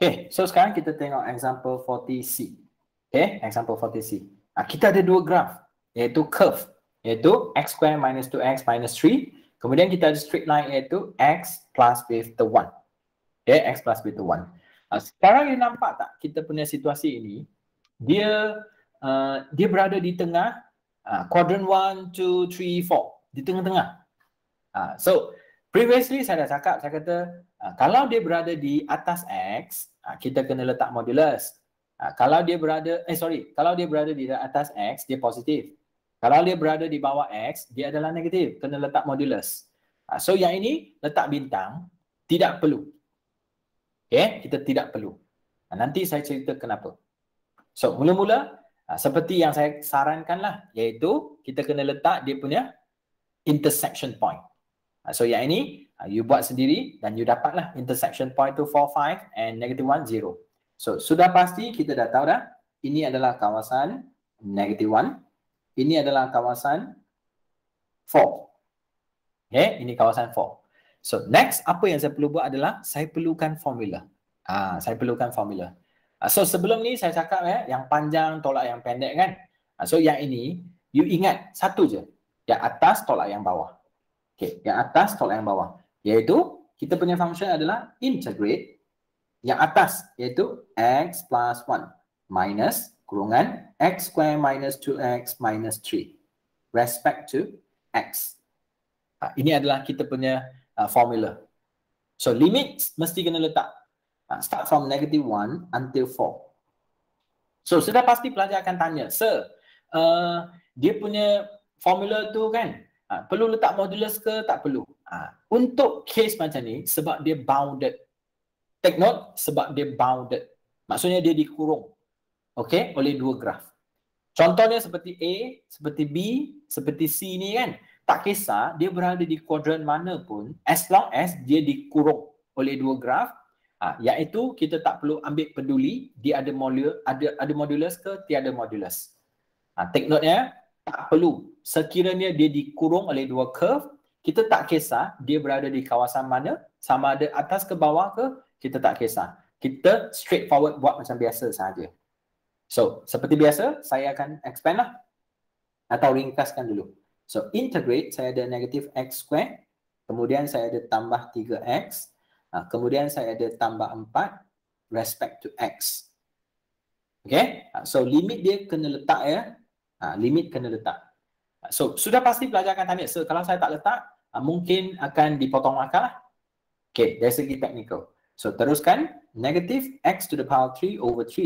Okay, so sekarang kita tengok example 40C. Okay, example 40C. Ah kita ada dua graf, iaitu curve, iaitu x square minus 2x minus 3. Kemudian kita ada straight line iaitu x plus with the 1. Okay, x plus with the 1. Ha, sekarang you nampak tak kita punya situasi ini? Dia uh, dia berada di tengah, uh, quadrant 1, 2, 3, 4. Di tengah-tengah. Uh, so, Previously saya dah cakap, saya kata ah, kalau dia berada di atas X, ah, kita kena letak modulus. Ah, kalau dia berada, eh sorry, kalau dia berada di atas X, dia positif. Kalau dia berada di bawah X, dia adalah negatif. Kena letak modulus. So yang ini, letak bintang, tidak perlu. Okay, kita tidak perlu. Nanti saya cerita kenapa. So mula-mula, seperti yang saya sarankanlah, iaitu kita kena letak dia punya intersection point. Uh, so yang ini uh, you buat sendiri dan you dapatlah intersection point 245 and negative 1 0. So sudah pasti kita dah tahu dah ini adalah kawasan negative 1. Ini adalah kawasan 4. Okay, ini kawasan 4. So next apa yang saya perlu buat adalah saya perlukan formula. Ah, saya perlukan formula. Ah, so sebelum ni saya cakap ya, yang panjang tolak yang pendek kan. Ah, so yang ini you ingat satu je. Yang atas tolak yang bawah. Okay, yang atas tolak yang bawah. Iaitu kita punya function adalah integrate yang atas iaitu x plus 1 minus kurungan x square minus 2x minus 3 respect to x. Ha, ini adalah kita punya uh, formula. So limit mesti kena letak. Ha, start from negative 1 until 4. So sudah pasti pelajar akan tanya, Sir, uh, dia punya formula tu kan Ha, perlu letak modulus ke? Tak perlu. Ha, untuk case macam ni, sebab dia bounded. Take note, sebab dia bounded. Maksudnya dia dikurung. Okay, oleh dua graf. Contohnya seperti A, seperti B, seperti C ni kan. Tak kisah dia berada di kuadran mana pun, as long as dia dikurung oleh dua graf, ha, iaitu kita tak perlu ambil peduli dia ada modulus, ada, ada modulus ke tiada modulus. Ha, take note ya, tak perlu sekiranya dia dikurung oleh dua curve, kita tak kisah dia berada di kawasan mana, sama ada atas ke bawah ke, kita tak kisah. Kita straight forward buat macam biasa sahaja. So, seperti biasa, saya akan expand lah. Atau ringkaskan dulu. So, integrate, saya ada negatif x square. Kemudian saya ada tambah 3x. Ha, kemudian saya ada tambah 4 respect to x. Okay? Ha, so, limit dia kena letak ya. Ha, limit kena letak. So sudah pasti pelajar akan tanya, sir kalau saya tak letak uh, mungkin akan dipotong markah lah. Okay, dari segi teknikal. So teruskan, negative x to the power 3 over 3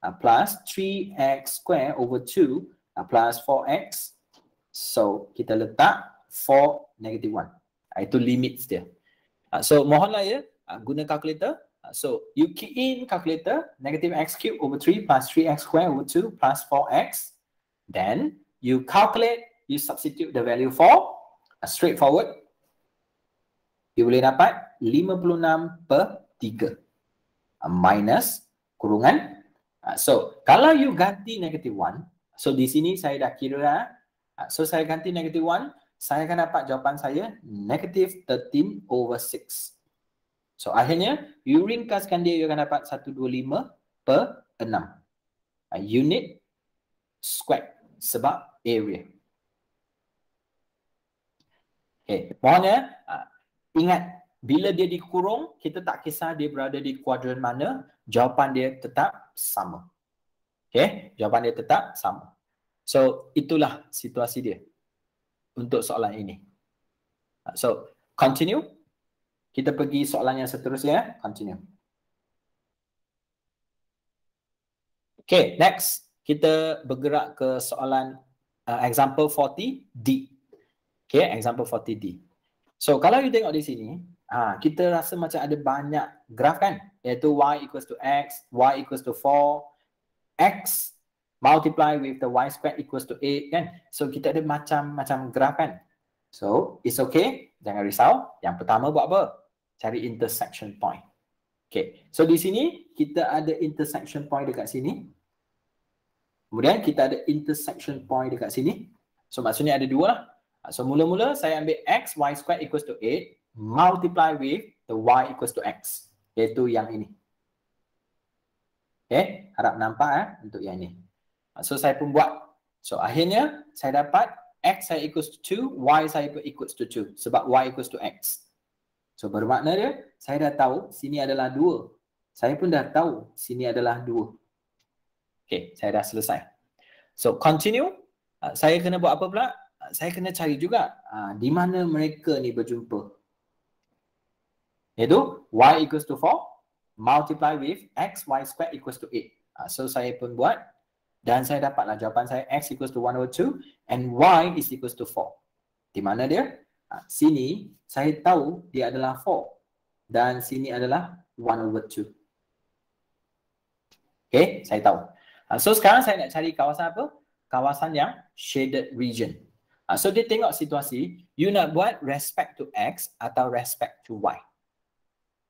uh, ah, plus 3x square over 2 uh, ah, plus 4x. So kita letak 4 negative 1. Uh, itu limits dia. Uh, so mohonlah ya, uh, guna kalkulator. Uh, so you key in kalkulator, negative x cube over 3 plus 3x square over 2 plus 4x. Then you calculate you substitute the value for a uh, straightforward you boleh dapat 56 per 3 uh, minus kurungan uh, so kalau you ganti negative 1 so di sini saya dah kira so saya ganti negative 1 saya akan dapat jawapan saya negative 13 over 6 so akhirnya you ringkaskan dia you akan dapat 125 per 6 unit square sebab area Eh, pokoknya uh, ingat bila dia dikurung, kita tak kisah dia berada di kuadran mana, jawapan dia tetap sama. Okay, jawapan dia tetap sama. So, itulah situasi dia untuk soalan ini. Ah, so, continue. Kita pergi soalan yang seterusnya. Eh. Continue. Okay, next. Kita bergerak ke soalan uh, example 40D. Okay, example for TD. So, kalau you tengok di sini, ha, kita rasa macam ada banyak graf kan? Iaitu y equals to x, y equals to 4, x multiply with the y squared equals to 8 kan? So, kita ada macam-macam graf kan? So, it's okay. Jangan risau. Yang pertama buat apa? Cari intersection point. Okay. So, di sini kita ada intersection point dekat sini. Kemudian kita ada intersection point dekat sini. So, maksudnya ada dua lah. Uh, so mula-mula saya ambil x y squared equals to 8 hmm. multiply with the y equals to x iaitu yang ini. Okay, harap nampak eh, untuk yang ini. Uh, so saya pun buat. So akhirnya saya dapat x saya equals to 2, y saya pun equals to 2 sebab y equals to x. So bermakna dia saya dah tahu sini adalah 2. Saya pun dah tahu sini adalah 2. Okay, saya dah selesai. So continue. Uh, saya kena buat apa pula? saya kena cari juga ha, di mana mereka ni berjumpa. Iaitu y equals to 4 multiply with x y squared equals to 8. Ha, so saya pun buat dan saya dapatlah jawapan saya x equals to 1 over 2 and y is equals to 4. Di mana dia? Ha, sini saya tahu dia adalah 4 dan sini adalah 1 over 2. Okay, saya tahu. Ha, so sekarang saya nak cari kawasan apa? Kawasan yang shaded region. Uh, so dia tengok situasi, you nak buat respect to X atau respect to Y.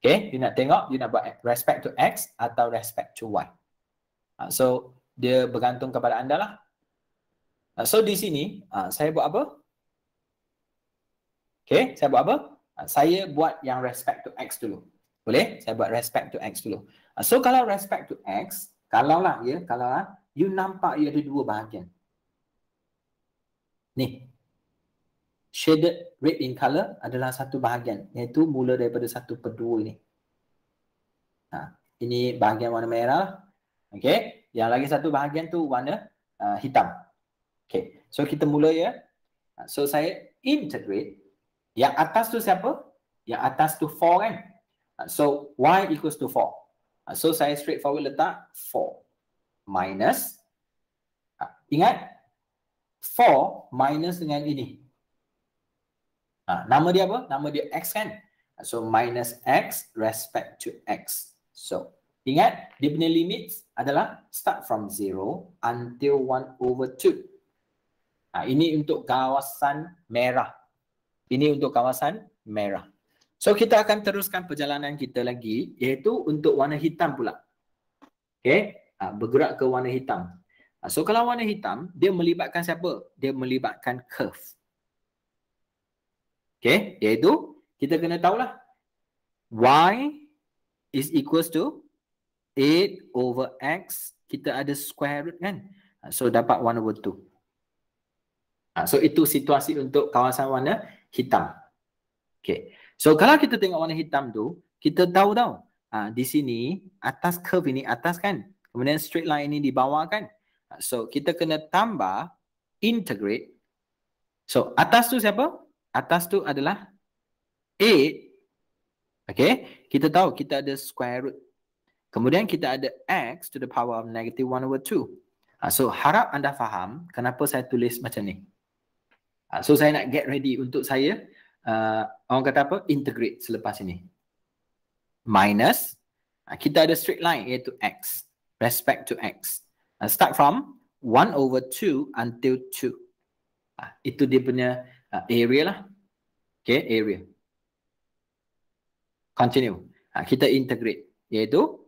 Okay, you nak tengok, you nak buat respect to X atau respect to Y. Uh, so dia bergantung kepada anda lah. Uh, so di sini, uh, saya buat apa? Okay, saya buat apa? Uh, saya buat yang respect to X dulu. Boleh? Saya buat respect to X dulu. Uh, so kalau respect to X, kalaulah ya, kalaulah, you nampak you ada dua bahagian. Ni, shaded red in color adalah satu bahagian iaitu mula daripada satu per dua ini. Ha, ini bahagian warna merah. Okey. Yang lagi satu bahagian tu warna uh, hitam. Okey. So kita mula ya. Ha, so saya integrate. Yang atas tu siapa? Yang atas tu 4 kan? Ha, so y equals to 4. Ha, so saya straight forward letak 4 minus. Ingat 4 minus dengan ini Ha, nama dia apa? Nama dia X kan? So minus X respect to X. So ingat dia punya limit adalah start from 0 until 1 over 2. Ha, ini untuk kawasan merah. Ini untuk kawasan merah. So kita akan teruskan perjalanan kita lagi iaitu untuk warna hitam pula. Okay. Ha, bergerak ke warna hitam. Ha, so kalau warna hitam dia melibatkan siapa? Dia melibatkan curve. Okay, iaitu kita kena tahulah Y is equals to 8 over X Kita ada square root kan ha, So dapat 1 over 2 ha, So itu situasi untuk kawasan warna hitam Okay, so kalau kita tengok warna hitam tu Kita tahu tau ha, Di sini, atas curve ini atas kan Kemudian straight line ini di bawah kan So kita kena tambah Integrate So atas tu siapa? atas tu adalah 8. Okay. Kita tahu kita ada square root. Kemudian kita ada x to the power of negative 1 over 2. Ah, so harap anda faham kenapa saya tulis macam ni. Ah, so saya nak get ready untuk saya uh, orang kata apa? Integrate selepas ini. Minus. kita ada straight line iaitu x. Respect to x. start from 1 over 2 until 2. itu dia punya uh, area lah. Okay, area. Continue. Ha, kita integrate. Iaitu,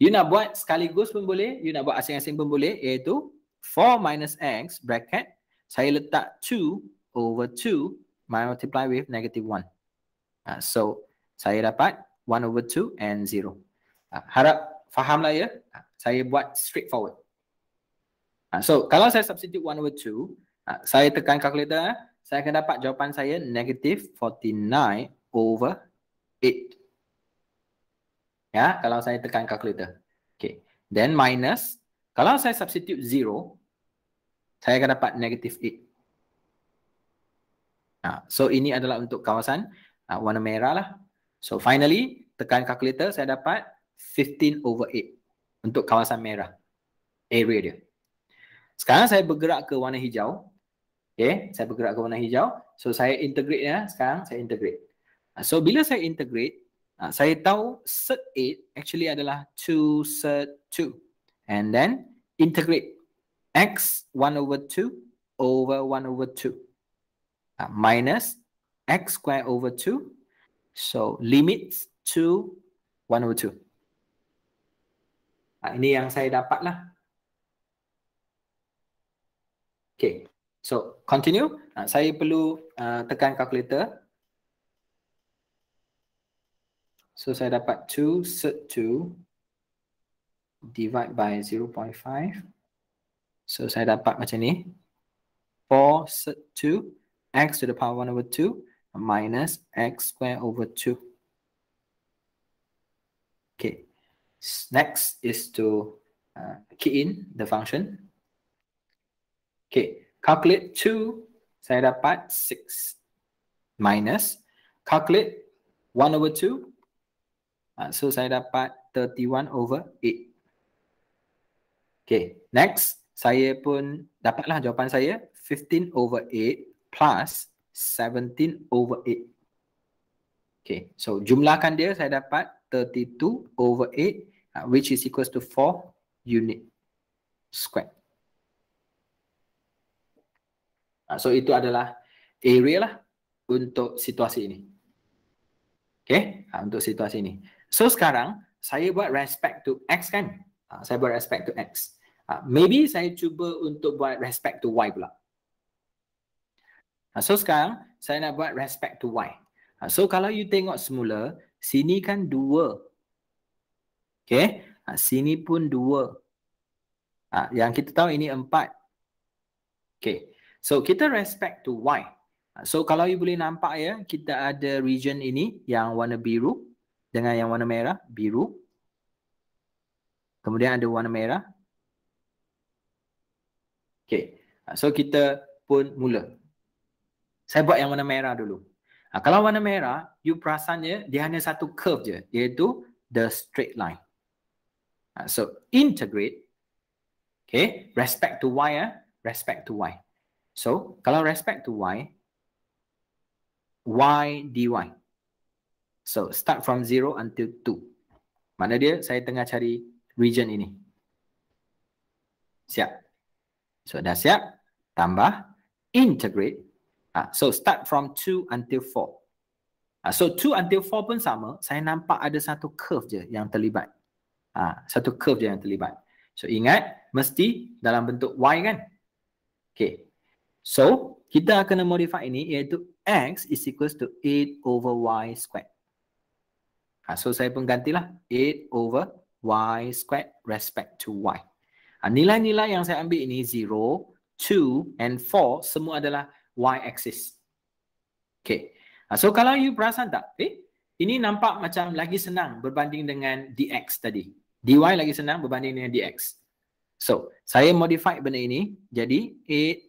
you nak buat sekaligus pun boleh, you nak buat asing-asing pun boleh, iaitu 4 minus x bracket, saya letak 2 over 2 multiply with negative 1. Uh, so, saya dapat 1 over 2 and 0. Uh, harap faham lah ya. Uh, saya buat straightforward. Uh, so, kalau saya substitute 1 over 2, uh, saya tekan kalkulator. Eh saya akan dapat jawapan saya negative 49 over 8. Ya, kalau saya tekan kalkulator. Okay. Then minus, kalau saya substitute 0, saya akan dapat negative 8. Ha, so ini adalah untuk kawasan uh, warna merah lah. So finally tekan kalkulator saya dapat 15 over 8 untuk kawasan merah area dia. Sekarang saya bergerak ke warna hijau. Okay, saya bergerak ke warna hijau. So saya integrate ya. Sekarang saya integrate. Ah, so bila saya integrate, ah, saya tahu set 8 actually adalah 2 set 2. And then integrate x 1 over 2 over 1 over 2 ah, minus x square over 2. So limit 2 1 over 2. Ini yang saya dapat lah. Okay. So continue. Uh, saya perlu uh, tekan calculator. So saya dapat 2 set 2 divide by 0.5. So saya dapat macam ni. 4 set 2 x to the power 1 over 2 minus x square over 2. Okay. Next is to uh, key in the function. Okay. Calculate 2, saya dapat 6. Minus. Calculate 1 over 2. Ah, so, saya dapat 31 over 8. Okay. Next, saya pun dapatlah jawapan saya. 15 over 8 plus 17 over 8. Okay. So, jumlahkan dia saya dapat 32 over 8 ah, which is equals to 4 unit square. Ah, so itu adalah area lah untuk situasi ini. Okay, ah, untuk situasi ini. So sekarang saya buat respect to X kan? Ah, saya buat respect to X. Maybe saya cuba untuk buat respect to Y pula. So sekarang saya nak buat respect to Y. So kalau you tengok semula, sini kan dua. Okay, sini pun dua. Yang kita tahu ini empat. Okay. So kita respect to y. So kalau you boleh nampak ya, kita ada region ini yang warna biru dengan yang warna merah, biru. Kemudian ada warna merah. Okay. So kita pun mula. Saya buat yang warna merah dulu. Ha, kalau warna merah, you perasan ya, dia hanya satu curve je, iaitu the straight line. Ha, so integrate, okay, respect to y ya, eh? respect to y. So, kalau respect to y, y dy. So, start from 0 until 2. Mana dia? Saya tengah cari region ini. Siap. So, dah siap. Tambah. Integrate. Ah, so, start from 2 until 4. Ah, ha, so, 2 until 4 pun sama. Saya nampak ada satu curve je yang terlibat. Ah, satu curve je yang terlibat. So, ingat. Mesti dalam bentuk Y kan? Okay. So, kita akan modify ini iaitu x is equals to 8 over y squared. Ha, so, saya pun gantilah 8 over y squared respect to y. Ha, nilai-nilai yang saya ambil ini 0, 2 and 4 semua adalah y-axis. Okay. Ha, so, kalau you perasan tak, eh, ini nampak macam lagi senang berbanding dengan dx tadi. dy lagi senang berbanding dengan dx. So, saya modify benda ini jadi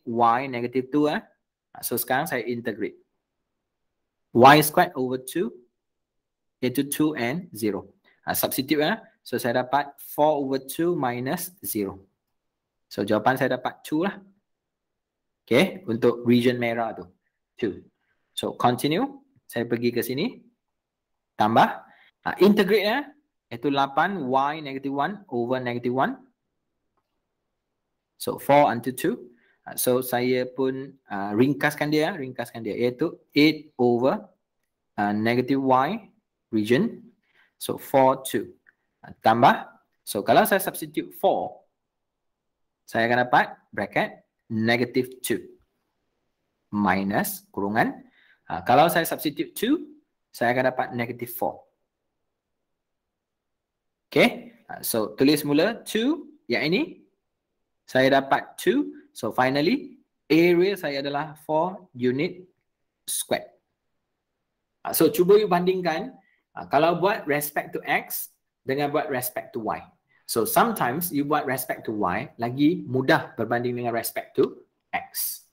8y negative 2 eh. Ha, so, sekarang saya integrate. y squared over 2 into 2 and 0. Ha, substitute eh. So, saya dapat 4 over 2 minus 0. So, jawapan saya dapat 2 lah. Okay, untuk region merah tu. 2. So, continue. Saya pergi ke sini. Tambah. Ha, integrate eh. Itu 8y negative 1 over negative 1. So four until two. Uh, so saya pun uh, ringkaskan dia, ringkaskan dia iaitu eight over uh, negative y region. So four two. Uh, tambah. So kalau saya substitute four, saya akan dapat bracket negative two minus kurungan. Uh, kalau saya substitute two, saya akan dapat negative four. Okay, uh, so tulis mula two. yang ini saya dapat 2. So finally, area saya adalah 4 unit squared. Ah, so cuba you bandingkan ah, kalau buat respect to x dengan buat respect to y. So sometimes you buat respect to y lagi mudah berbanding dengan respect to x.